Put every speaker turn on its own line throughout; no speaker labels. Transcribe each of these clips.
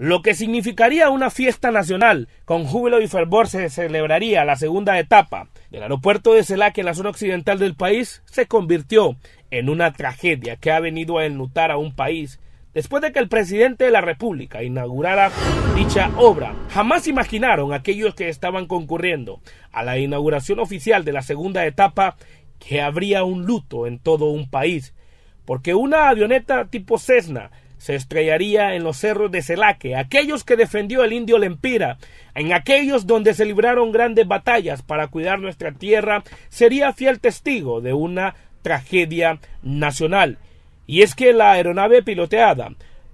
lo que significaría una fiesta nacional. Con júbilo y fervor se celebraría la segunda etapa. El aeropuerto de Celac en la zona occidental del país se convirtió en una tragedia que ha venido a enlutar a un país Después de que el presidente de la República inaugurara dicha obra, jamás imaginaron aquellos que estaban concurriendo a la inauguración oficial de la segunda etapa que habría un luto en todo un país, porque una avioneta tipo Cessna se estrellaría en los cerros de Celaque, aquellos que defendió el indio Lempira, en aquellos donde se libraron grandes batallas para cuidar nuestra tierra, sería fiel testigo de una tragedia nacional. Y es que la aeronave piloteada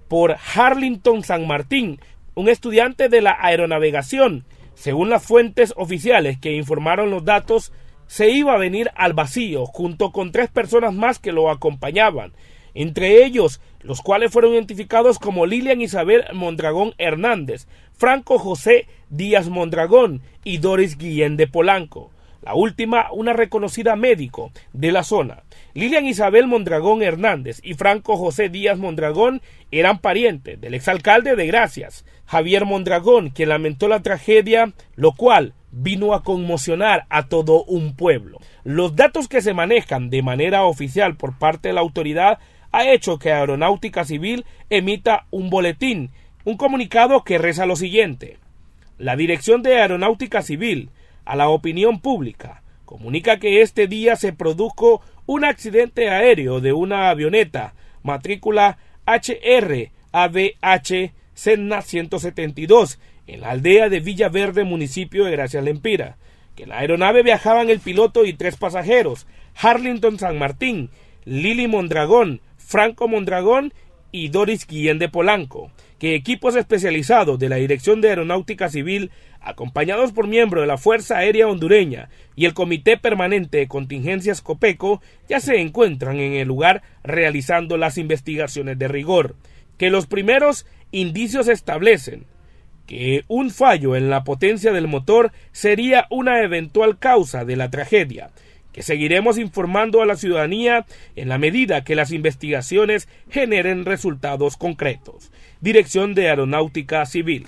por Harlington San Martín, un estudiante de la aeronavegación, según las fuentes oficiales que informaron los datos, se iba a venir al vacío junto con tres personas más que lo acompañaban, entre ellos los cuales fueron identificados como Lilian Isabel Mondragón Hernández, Franco José Díaz Mondragón y Doris Guillén de Polanco. La última, una reconocida médico de la zona. Lilian Isabel Mondragón Hernández y Franco José Díaz Mondragón eran parientes del exalcalde de Gracias, Javier Mondragón, quien lamentó la tragedia, lo cual vino a conmocionar a todo un pueblo. Los datos que se manejan de manera oficial por parte de la autoridad ha hecho que Aeronáutica Civil emita un boletín, un comunicado que reza lo siguiente. La Dirección de Aeronáutica Civil a la opinión pública comunica que este día se produjo un accidente aéreo de una avioneta matrícula HR-ABH Senna 172 en la aldea de Villaverde, municipio de Gracias Lempira. Que la aeronave viajaban el piloto y tres pasajeros, Harlington San Martín, Lili Mondragón, Franco Mondragón y Doris Guillén de Polanco, que equipos especializados de la Dirección de Aeronáutica Civil, acompañados por miembros de la Fuerza Aérea Hondureña y el Comité Permanente de Contingencias COPECO, ya se encuentran en el lugar realizando las investigaciones de rigor, que los primeros indicios establecen que un fallo en la potencia del motor sería una eventual causa de la tragedia, seguiremos informando a la ciudadanía en la medida que las investigaciones generen resultados concretos. Dirección de Aeronáutica Civil.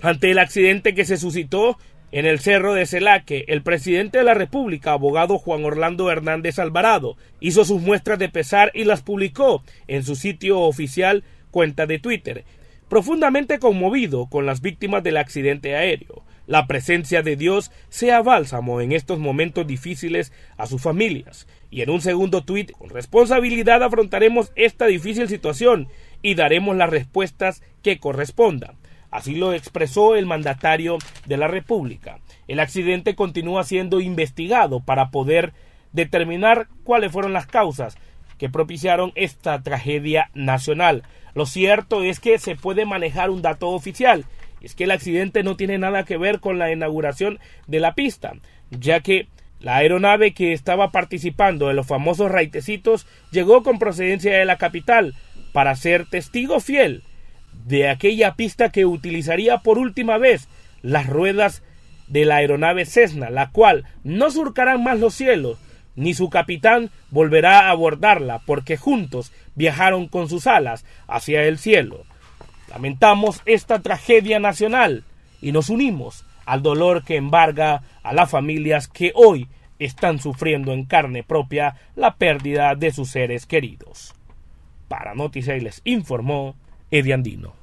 Ante el accidente que se suscitó en el cerro de Celaque, el presidente de la República, abogado Juan Orlando Hernández Alvarado, hizo sus muestras de pesar y las publicó en su sitio oficial cuenta de Twitter, profundamente conmovido con las víctimas del accidente aéreo. La presencia de Dios sea bálsamo en estos momentos difíciles a sus familias. Y en un segundo tuit, con responsabilidad afrontaremos esta difícil situación y daremos las respuestas que correspondan. Así lo expresó el mandatario de la República. El accidente continúa siendo investigado para poder determinar cuáles fueron las causas que propiciaron esta tragedia nacional. Lo cierto es que se puede manejar un dato oficial es que el accidente no tiene nada que ver con la inauguración de la pista, ya que la aeronave que estaba participando de los famosos raitecitos llegó con procedencia de la capital para ser testigo fiel de aquella pista que utilizaría por última vez las ruedas de la aeronave Cessna, la cual no surcarán más los cielos, ni su capitán volverá a abordarla, porque juntos viajaron con sus alas hacia el cielo. Lamentamos esta tragedia nacional y nos unimos al dolor que embarga a las familias que hoy están sufriendo en carne propia la pérdida de sus seres queridos. Para Noticias les informó Eddie Andino.